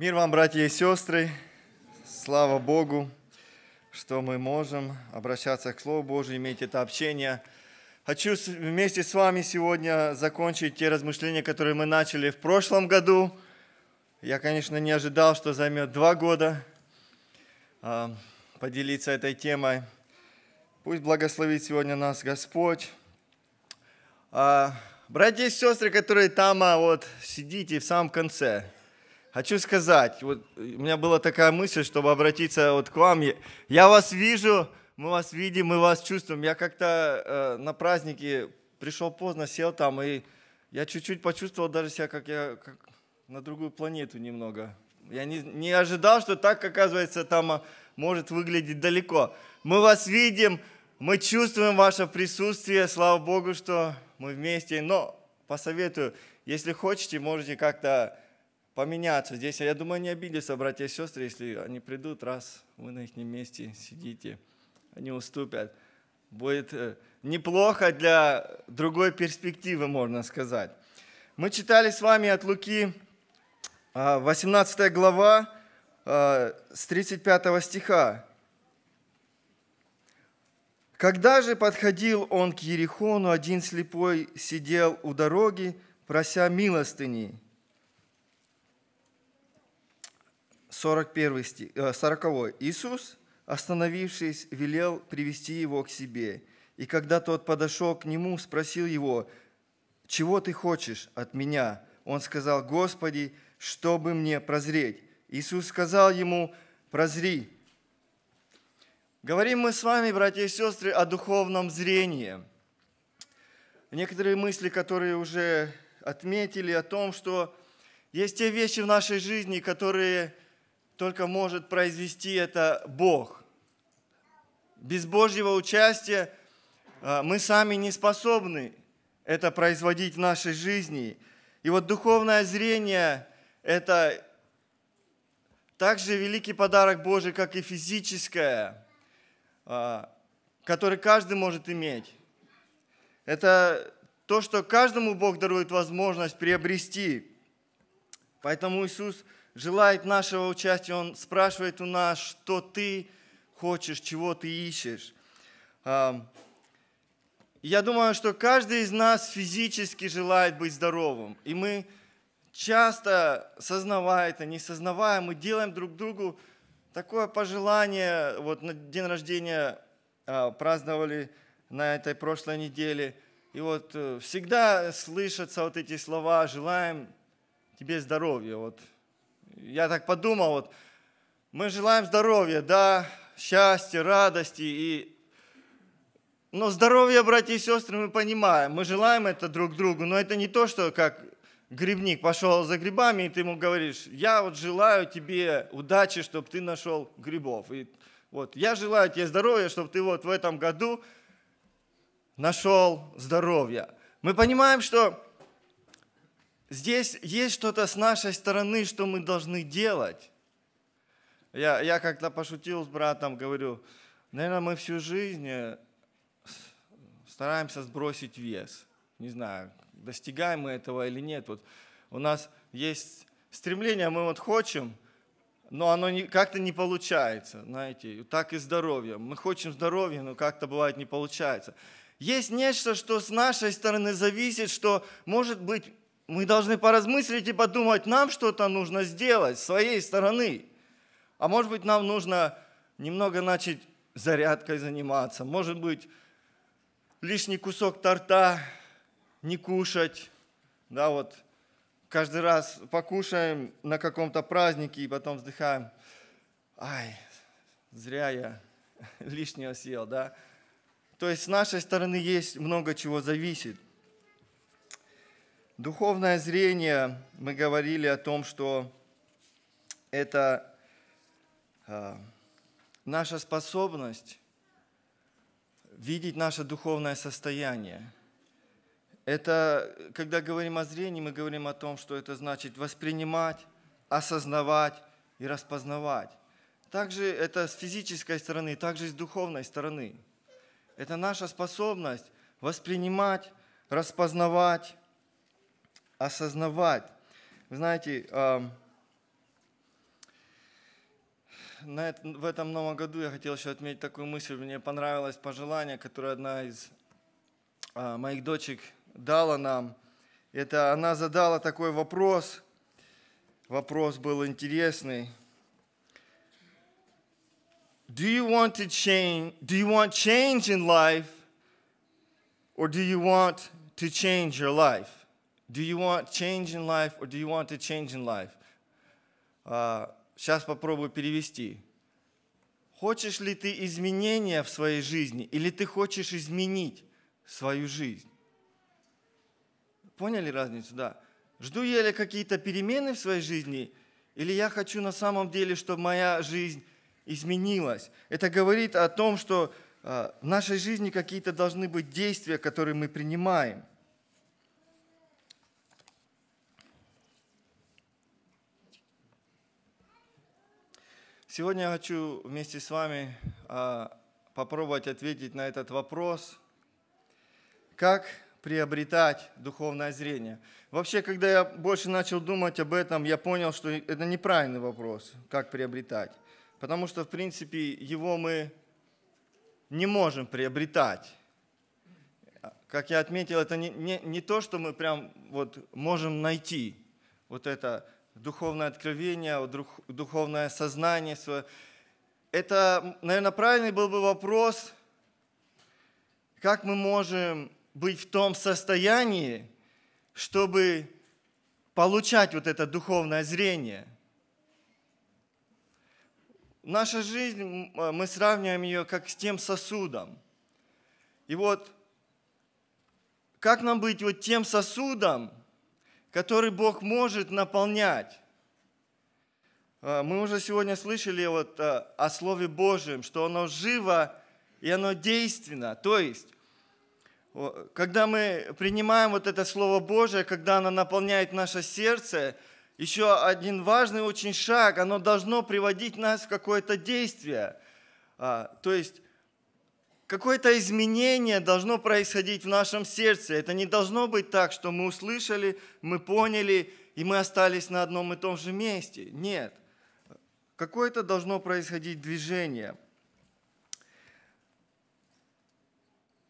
Мир вам, братья и сестры! Слава Богу, что мы можем обращаться к Слову Божию, иметь это общение. Хочу вместе с вами сегодня закончить те размышления, которые мы начали в прошлом году. Я, конечно, не ожидал, что займет два года а, поделиться этой темой. Пусть благословит сегодня нас Господь. А, братья и сестры, которые там а, вот сидите в самом конце – хочу сказать, вот э, у меня была такая мысль, чтобы обратиться вот к вам. Я вас вижу, мы вас видим, мы вас чувствуем. Я как-то э, на празднике пришел поздно, сел там, и я чуть-чуть почувствовал даже себя, как я как на другую планету немного. Я не, не ожидал, что так, оказывается, там а, может выглядеть далеко. Мы вас видим, мы чувствуем ваше присутствие, слава Богу, что мы вместе. Но посоветую, если хотите, можете как-то поменяться. Здесь, я думаю, они обидятся, братья и сестры, если они придут, раз вы на их месте сидите, они уступят. Будет э, неплохо для другой перспективы, можно сказать. Мы читали с вами от Луки 18 а, глава а, с 35 стиха. Когда же подходил он к Ерихону, один слепой сидел у дороги, прося милостыни – 41 стих, 40. Иисус, остановившись, велел привести его к себе. И когда тот подошел к нему, спросил его, «Чего ты хочешь от меня?» Он сказал, «Господи, чтобы мне прозреть». Иисус сказал ему, «Прозри». Говорим мы с вами, братья и сестры, о духовном зрении. Некоторые мысли, которые уже отметили о том, что есть те вещи в нашей жизни, которые – только может произвести это Бог. Без Божьего участия а, мы сами не способны это производить в нашей жизни. И вот духовное зрение – это также великий подарок Божий, как и физическое, а, который каждый может иметь. Это то, что каждому Бог дарует возможность приобрести. Поэтому Иисус – желает нашего участия, Он спрашивает у нас, что ты хочешь, чего ты ищешь. Я думаю, что каждый из нас физически желает быть здоровым. И мы часто, сознавая это, не сознавая, мы делаем друг другу такое пожелание. Вот на день рождения а, праздновали на этой прошлой неделе. И вот э, всегда слышатся вот эти слова «желаем тебе здоровья». Вот я так подумал, вот, мы желаем здоровья, да, счастья, радости. И... Но здоровье, братья и сестры, мы понимаем, мы желаем это друг другу, но это не то, что как грибник пошел за грибами, и ты ему говоришь, я вот желаю тебе удачи, чтобы ты нашел грибов. И вот, я желаю тебе здоровья, чтобы ты вот в этом году нашел здоровье. Мы понимаем, что Здесь есть что-то с нашей стороны, что мы должны делать. Я, я как-то пошутил с братом, говорю, наверное, мы всю жизнь э, стараемся сбросить вес. Не знаю, достигаем мы этого или нет. Вот у нас есть стремление, мы вот хотим, но оно как-то не получается, знаете, так и здоровье. Мы хотим здоровья, но как-то бывает не получается. Есть нечто, что с нашей стороны зависит, что, может быть, мы должны поразмыслить и подумать, нам что-то нужно сделать с своей стороны. А может быть, нам нужно немного начать зарядкой заниматься. Может быть, лишний кусок торта не кушать. Да, вот каждый раз покушаем на каком-то празднике и потом вздыхаем. Ай, зря я лишнего съел, да? То есть с нашей стороны есть много чего зависит – Духовное зрение, мы говорили о том, что это а, наша способность видеть наше духовное состояние. Это, когда говорим о зрении, мы говорим о том, что это значит воспринимать, осознавать и распознавать. Также это с физической стороны, также и с духовной стороны. Это наша способность воспринимать, распознавать, осознавать. Вы знаете, в этом новом году я хотел еще отметить такую мысль. Мне понравилось пожелание, которое одна из а, моих дочек дала нам. Это она задала такой вопрос. Вопрос был интересный. Do you want to change? Do you want change in life, or do you want to change your life? Do you want change in life or do you want to change in life? Uh, а, сейчас попробую перевести. Хочешь ли ты изменения в своей жизни или ты хочешь изменить свою жизнь? Поняли разницу, да? Жду я ли какие-то перемены в своей жизни, или я хочу на самом деле, чтобы моя жизнь изменилась? Это говорит о том, что а, в нашей жизни какие-то должны быть действия, которые мы принимаем – Сегодня я хочу вместе с вами а, попробовать ответить на этот вопрос, как приобретать духовное зрение. Вообще, когда я больше начал думать об этом, я понял, что это неправильный вопрос, как приобретать. Потому что, в принципе, его мы не можем приобретать. Как я отметил, это не, не, не то, что мы прям вот можем найти вот это духовное откровение, духовное сознание свое. Это, наверное, правильный был бы вопрос, как мы можем быть в том состоянии, чтобы получать вот это духовное зрение. Наша жизнь, э, мы сравниваем ее как с тем сосудом. И вот как нам быть вот тем сосудом, который Бог может наполнять. А, мы уже сегодня слышали вот а, о Слове Божьем, что оно живо и оно действенно. То есть, когда мы принимаем вот это Слово Божие, когда оно наполняет наше сердце, еще один важный очень шаг, оно должно приводить нас в какое-то действие. А, то есть, какое-то изменение должно происходить в нашем сердце. Это не должно быть так, что мы услышали, мы поняли, и мы остались на одном и том же месте. Нет. Какое-то должно происходить движение.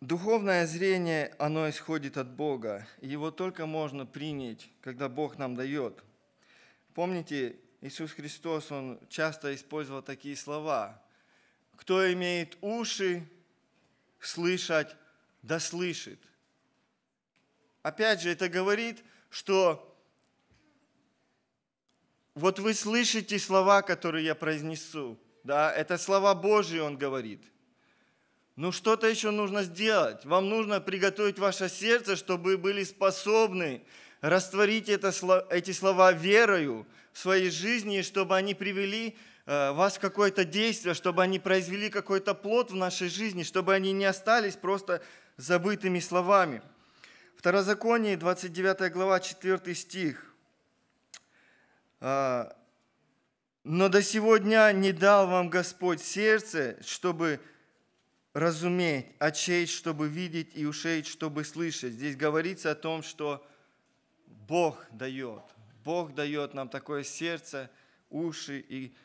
Духовное зрение, оно исходит от Бога. И его только можно принять, когда Бог нам дает. Помните, Иисус Христос, Он часто использовал такие слова. «Кто имеет уши, слышать, да слышит. Опять же, это говорит, что вот вы слышите слова, которые я произнесу. Да, это слова Божьи, он говорит. Но ну что-то еще нужно сделать. Вам нужно приготовить ваше сердце, чтобы вы были способны растворить это, эти слова верою в своей жизни, чтобы они привели Э, вас какое-то действие, чтобы они произвели какой-то плод в нашей жизни, чтобы они не остались просто забытыми словами. Второзаконие, 29 глава, 4 стих. «Э, «Но до сего дня не дал вам Господь сердце, чтобы разуметь, очей, чтобы видеть, и ушей, чтобы слышать». Здесь говорится о том, что Бог дает. Бог дает нам такое сердце, уши и сердце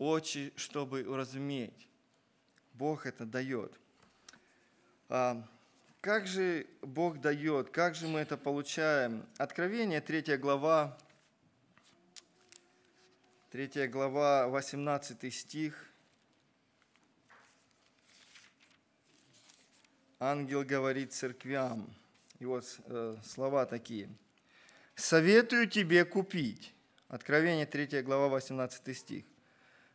очи, чтобы уразуметь. Бог это дает. А как же Бог дает, как же мы это получаем? Откровение, 3 глава, 3 глава, 18 стих. Ангел говорит церквям, и вот э, слова такие. «Советую тебе купить». Откровение 3 глава, 18 стих.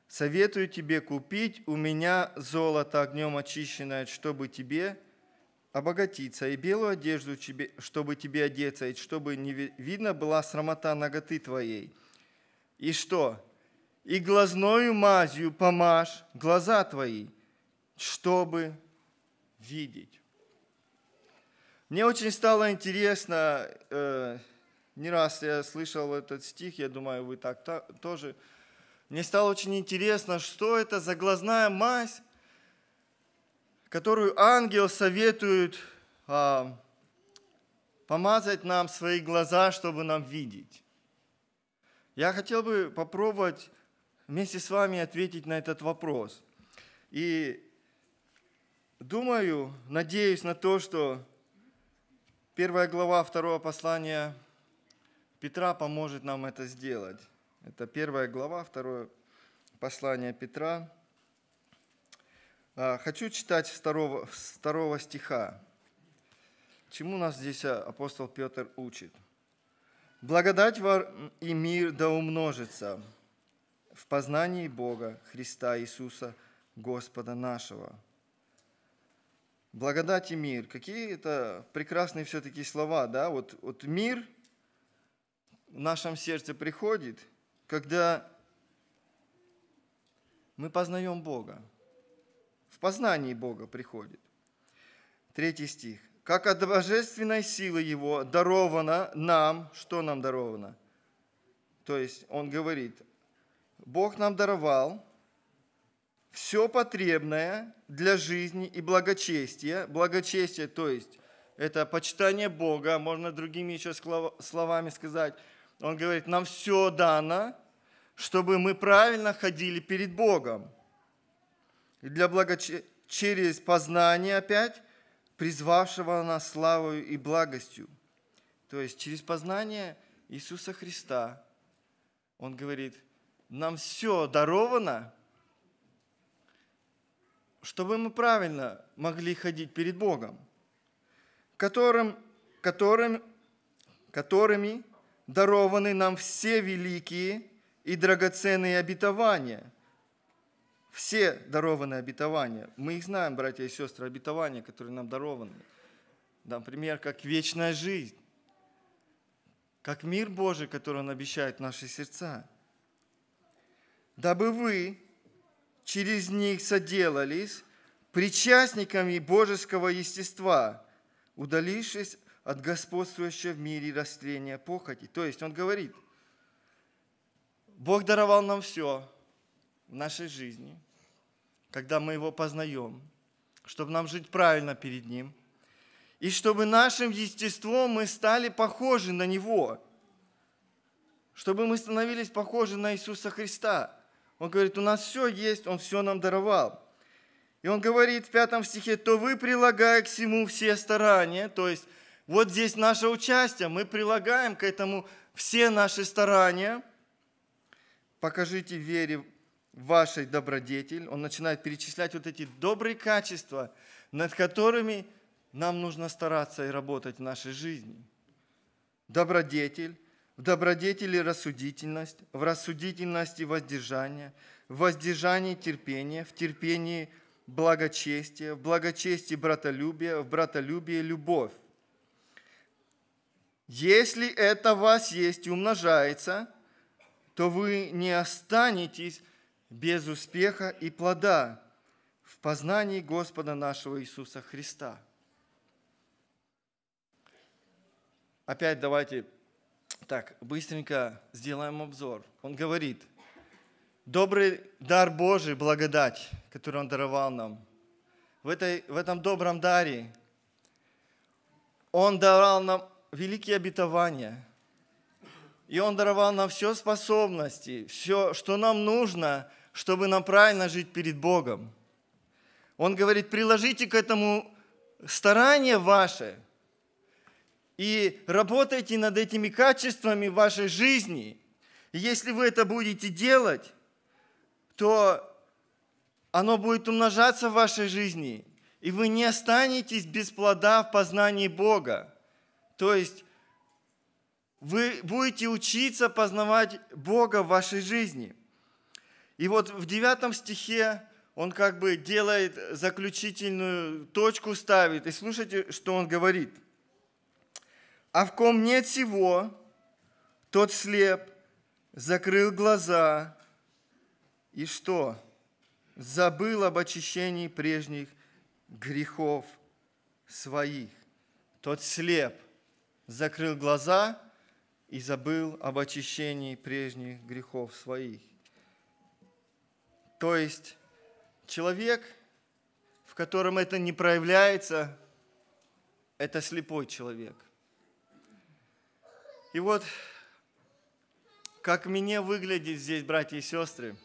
Советую тебе купить у меня золото огнем очищенное, чтобы тебе обогатиться, и белую одежду, чтобы тебе одеться, и чтобы не видно была срамота ноготы твоей. И что? И глазною мазью помажь глаза твои, чтобы видеть. Мне очень стало интересно, э, не раз я слышал этот стих, я думаю, вы так та, тоже мне стало очень интересно, что это за глазная мазь, которую ангел советует а, помазать нам свои глаза, чтобы нам видеть. Я хотел бы попробовать вместе с вами ответить на этот вопрос. И думаю, надеюсь на то, что первая глава второго послания Петра поможет нам это сделать. Это первая глава, второе послание Петра. А, хочу читать второго, второго стиха. Чему нас здесь а, апостол Петр учит? «Благодать и мир да умножится в познании Бога, Христа Иисуса, Господа нашего». Благодать и мир. Какие это прекрасные все-таки слова, да? Вот, вот мир в нашем сердце приходит – когда мы познаем Бога, в познании Бога приходит. Третий стих. «Как от божественной силы Его даровано нам...» Что нам даровано? То есть он говорит, Бог нам даровал все потребное для жизни и благочестия. Благочестие, то есть это почитание Бога, можно другими еще словами сказать – он говорит, нам все дано, чтобы мы правильно ходили перед Богом. И для благоч... через познание опять призвавшего нас славою и благостью. То есть через познание Иисуса Христа он говорит, нам все даровано, чтобы мы правильно могли ходить перед Богом, которым, которым, которыми дарованы нам все великие и драгоценные обетования. Все дарованные обетования. Мы их знаем, братья и сестры, обетования, которые нам дарованы. Например, как вечная жизнь, как мир Божий, который Он обещает в наши сердца. Дабы вы через них соделались причастниками божеского естества, удалившись от господствующего в мире растления похоти. То есть он говорит, Бог даровал нам все в нашей жизни, когда мы Его познаем, чтобы нам жить правильно перед Ним, и чтобы нашим естеством мы стали похожи на Него, чтобы мы становились похожи на Иисуса Христа. Он говорит, у нас все есть, Он все нам даровал. И он говорит в пятом стихе, то вы, прилагая к всему все старания, то есть вот здесь наше участие, мы прилагаем к этому все наши старания. Покажите вере вашей добродетель. Он начинает перечислять вот эти добрые качества, над которыми нам нужно стараться и работать в нашей жизни. Добродетель, в добродетели рассудительность, в рассудительности воздержание, в воздержании терпение, в терпении благочестие, в благочестии братолюбие, в братолюбие любовь. Если это в вас есть и умножается, то вы не останетесь без успеха и плода в познании Господа нашего Иисуса Христа. Опять давайте так быстренько сделаем обзор. Он говорит, добрый дар Божий, благодать, которую Он даровал нам, в, этой, в этом добром даре Он даровал нам великие обетования. И Он даровал нам все способности, все, что нам нужно, чтобы нам правильно жить перед Богом. Он говорит, приложите к этому старание ваше и работайте над этими качествами вашей жизни. И если вы это будете делать, то оно будет умножаться в вашей жизни, и вы не останетесь без плода в познании Бога. То есть вы будете учиться познавать Бога в вашей жизни. И вот в девятом стихе он как бы делает заключительную точку, ставит. И слушайте, что он говорит. «А в ком нет всего, тот слеп, закрыл глаза и что? Забыл об очищении прежних грехов своих. Тот слеп, закрыл глаза и забыл об очищении прежних грехов своих. То есть человек, в котором это не проявляется, это слепой человек. И вот как мне выглядит здесь, братья и сестры,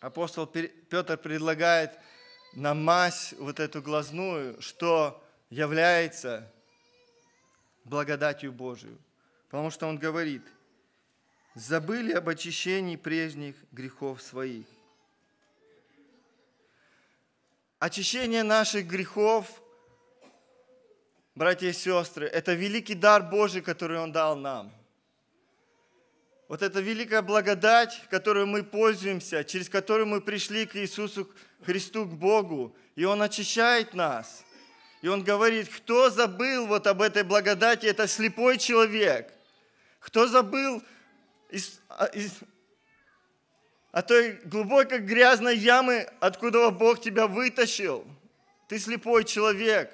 апостол Петр предлагает намазь вот эту глазную, что является благодатью Божию. Потому что он говорит, забыли об очищении прежних грехов своих. Очищение наших грехов, братья и сестры, это великий дар Божий, который Он дал нам. Вот это великая благодать, которую мы пользуемся, через которую мы пришли к Иисусу Христу, к Богу, и Он очищает нас – и он говорит, кто забыл вот об этой благодати, это слепой человек. Кто забыл из, а, из, о а той глубокой грязной ямы, откуда Бог тебя вытащил. Ты слепой человек.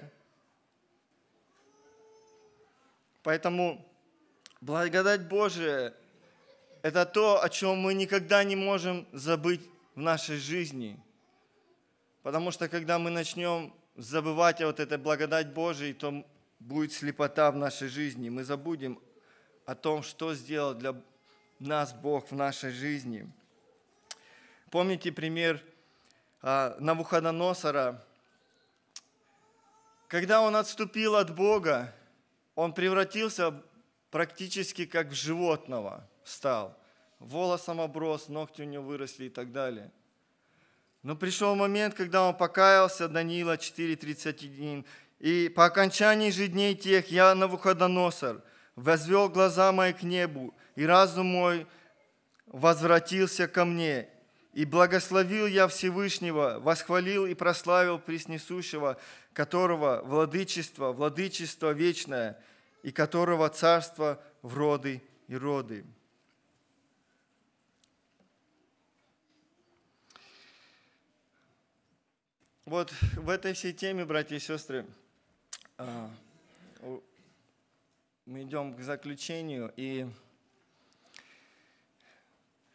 Поэтому благодать Божия – это то, о чем мы никогда не можем забыть в нашей жизни. Потому что когда мы начнем забывать вот этой благодать Божией, то будет слепота в нашей жизни. Мы забудем о том, что сделал для нас Бог в нашей жизни. Помните пример а, Навуходоносора? Когда он отступил от Бога, он превратился практически как в животного стал. Волосом оброс, ногти у него выросли и так далее – но пришел момент, когда он покаялся, Данила 4.31. «И по окончании же дней тех я, на Навуходоносор, возвел глаза мои к небу, и разум мой возвратился ко мне. И благословил я Всевышнего, восхвалил и прославил Преснесущего, которого владычество, владычество вечное, и которого царство в роды и роды». Вот в этой всей теме, братья и сестры, а, мы идем к заключению, и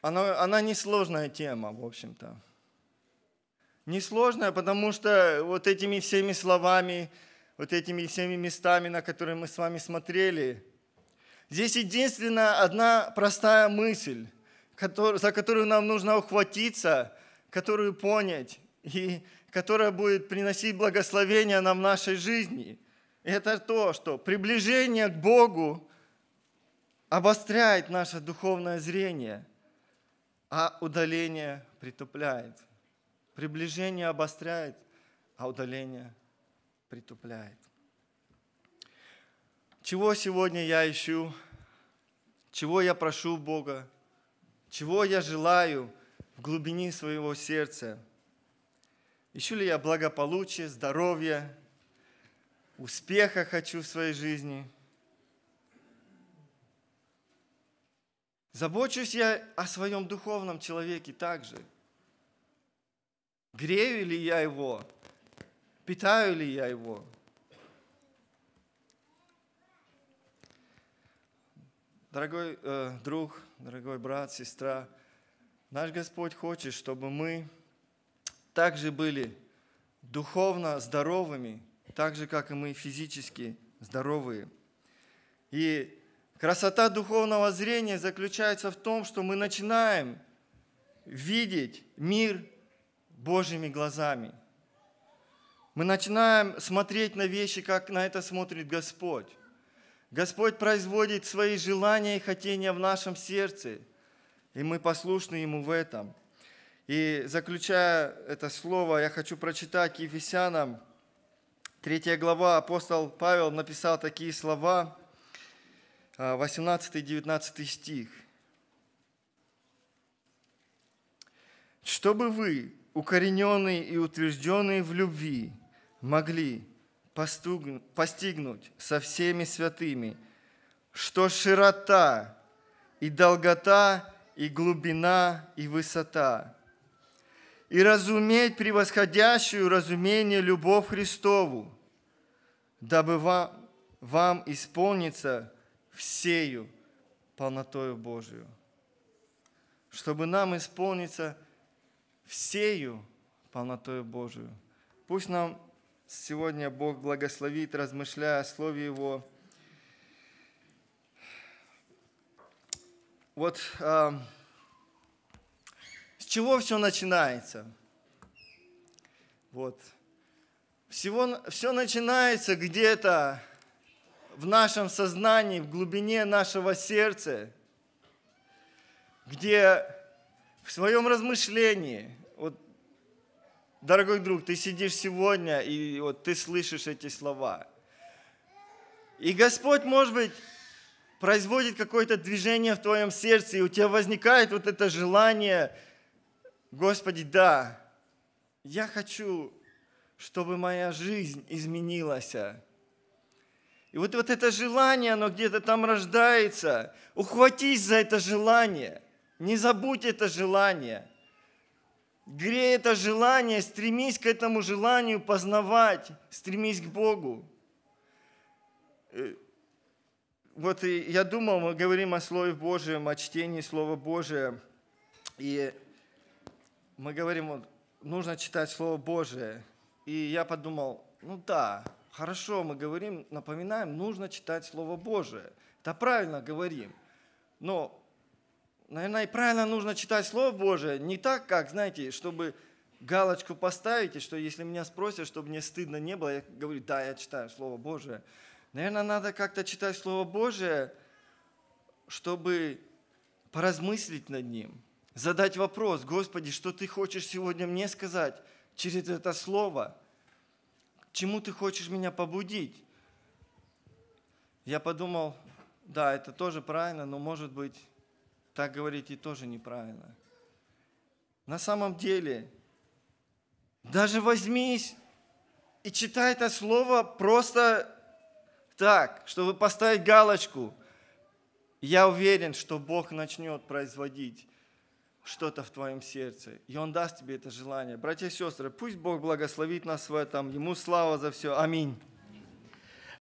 она, она несложная тема, в общем-то. Несложная, потому что вот этими всеми словами, вот этими всеми местами, на которые мы с вами смотрели, здесь единственная одна простая мысль, за которую нам нужно ухватиться, которую понять и которое будет приносить благословение нам в нашей жизни. Это то, что приближение к Богу обостряет наше духовное зрение, а удаление притупляет. Приближение обостряет, а удаление притупляет. Чего сегодня я ищу? Чего я прошу Бога? Чего я желаю в глубине своего сердца – Ищу ли я благополучие, здоровье, успеха хочу в своей жизни? Забочусь я о своем духовном человеке также. Грею ли я его? Питаю ли я его? Дорогой э, друг, дорогой брат, сестра, наш Господь хочет, чтобы мы также были духовно здоровыми, так же, как и мы физически здоровые. И красота духовного зрения заключается в том, что мы начинаем видеть мир Божьими глазами. Мы начинаем смотреть на вещи, как на это смотрит Господь. Господь производит свои желания и хотения в нашем сердце, и мы послушны Ему в этом – и заключая это слово, я хочу прочитать Ефесянам, 3 глава, апостол Павел написал такие слова, 18-19 а, стих. «Чтобы вы, укорененные и утвержденные в любви, могли постигнуть со всеми святыми, что широта и долгота и глубина и высота – и разуметь превосходящую разумение любовь Христову, дабы вам, вам исполниться всею полнотою Божию. Чтобы нам исполниться всею полнотою Божию. Пусть нам сегодня Бог благословит, размышляя о Слове Его. Вот... Э, чего все начинается? Вот. Всего, все начинается где-то в нашем сознании, в глубине нашего сердца, где в своем размышлении, вот, дорогой друг, ты сидишь сегодня, и вот ты слышишь эти слова. И Господь, может быть, производит какое-то движение в твоем сердце, и у тебя возникает вот это желание – Господи, да, я хочу, чтобы моя жизнь изменилась. И вот, вот это желание, оно где-то там рождается. Ухватись за это желание. Не забудь это желание. Грей это желание, стремись к этому желанию познавать, стремись к Богу. Э, вот я думал, мы говорим о Слове Божьем, о чтении Слова Божия. И мы говорим, вот, нужно читать Слово Божие. И я подумал, ну да, хорошо, мы говорим, напоминаем, нужно читать Слово Божие. это правильно говорим. Но, наверное, и правильно нужно читать Слово Божие. Не так, как, знаете, чтобы галочку поставить, и что если меня спросят, чтобы мне стыдно не было, я говорю, да, я читаю Слово Божие. Наверное, надо как-то читать Слово Божие, чтобы поразмыслить над ним – задать вопрос, Господи, что Ты хочешь сегодня мне сказать через это слово? К чему Ты хочешь меня побудить? Я подумал, да, это тоже правильно, но, может быть, так говорить и тоже неправильно. На самом деле, даже возьмись и читай это слово просто так, чтобы поставить галочку. Я уверен, что Бог начнет производить что-то в твоем сердце, и Он даст тебе это желание. Братья и сестры, пусть Бог благословит нас в этом. Ему слава за все. Аминь.